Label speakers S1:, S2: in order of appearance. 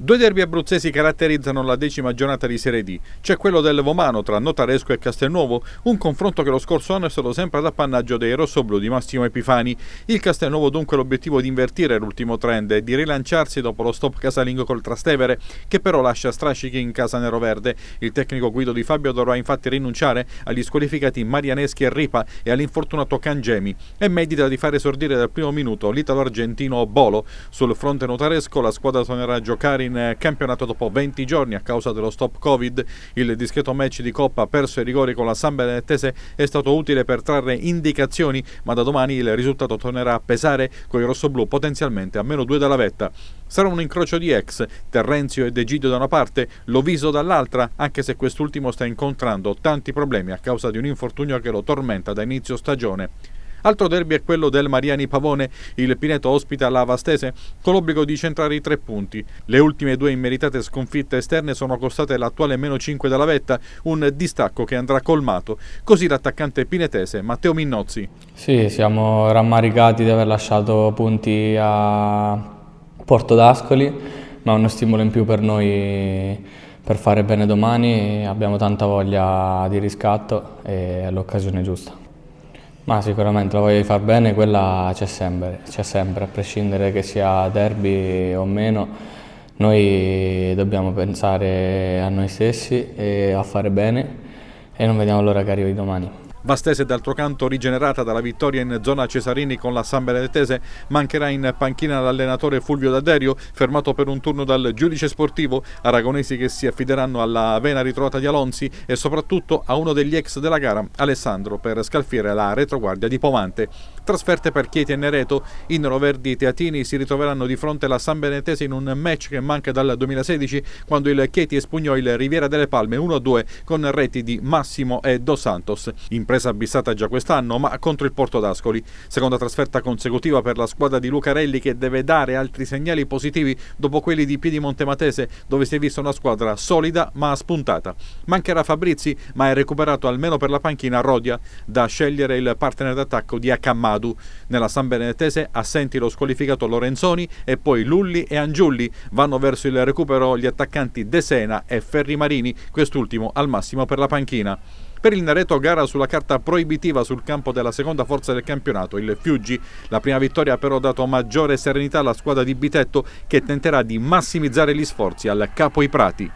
S1: Due derby abruzzesi caratterizzano la decima giornata di Serie D. C'è quello del Vomano tra Notaresco e Castelnuovo, un confronto che lo scorso anno è stato sempre ad appannaggio dei rossoblù di Massimo Epifani. Il Castelnuovo dunque ha l'obiettivo di invertire l'ultimo trend e di rilanciarsi dopo lo stop casalingo col Trastevere, che però lascia strascichi in casa neroverde. Il tecnico Guido Di Fabio dovrà infatti rinunciare agli squalificati Marianeschi e Ripa e all'infortunato Cangemi e medita di far esordire dal primo minuto l'italo-argentino Bolo. Sul fronte notaresco la squadra tornerà a giocare in in eh, campionato dopo 20 giorni a causa dello stop Covid. Il discreto match di Coppa perso ai rigori con la San Benedettese è stato utile per trarre indicazioni, ma da domani il risultato tornerà a pesare con i rossoblù potenzialmente a meno due dalla vetta. Sarà un incrocio di ex, Terrenzio e De da una parte, Loviso dall'altra, anche se quest'ultimo sta incontrando tanti problemi a causa di un infortunio che lo tormenta da inizio stagione. Altro derby è quello del Mariani Pavone. Il Pineto ospita la Vastese con l'obbligo di centrare i tre punti. Le ultime due immeritate sconfitte esterne sono costate l'attuale meno 5 dalla vetta, un distacco che andrà colmato. Così l'attaccante pinetese Matteo Minnozzi.
S2: Sì, siamo rammaricati di aver lasciato punti a Porto d'Ascoli, ma è uno stimolo in più per noi per fare bene domani abbiamo tanta voglia di riscatto e è l'occasione giusta. Ma sicuramente la voglia di far bene, quella c'è sempre, c'è sempre, a prescindere che sia derby o meno. Noi dobbiamo pensare a noi stessi e a fare bene e non vediamo l'ora che arrivi domani.
S1: Vastese d'altro canto rigenerata dalla vittoria in zona Cesarini con la San Benedettese mancherà in panchina l'allenatore Fulvio D'Aderio fermato per un turno dal giudice sportivo aragonesi che si affideranno alla vena ritrovata di Alonzi e soprattutto a uno degli ex della gara Alessandro per scalfire la retroguardia di Pomante. Trasferte per Chieti e Nereto, in Roverdi Teatini si ritroveranno di fronte alla San Benetese in un match che manca dal 2016 quando il Chieti espugnò il Riviera delle Palme 1-2 con reti di Massimo e Dos Santos. Impresa abissata già quest'anno ma contro il Porto d'Ascoli. Seconda trasferta consecutiva per la squadra di Lucarelli che deve dare altri segnali positivi dopo quelli di Piedimonte Matese dove si è vista una squadra solida ma spuntata. Mancherà Fabrizi ma è recuperato almeno per la panchina Rodia da scegliere il partner d'attacco di Accammato Radu. Nella San Benedettese assenti lo squalificato Lorenzoni e poi Lulli e Angiulli. Vanno verso il recupero gli attaccanti De Sena e Ferri Marini, quest'ultimo al massimo per la panchina. Per il Nereto gara sulla carta proibitiva sul campo della seconda forza del campionato, il Fiuggi. La prima vittoria ha però dato maggiore serenità alla squadra di Bitetto che tenterà di massimizzare gli sforzi al Capo I Prati.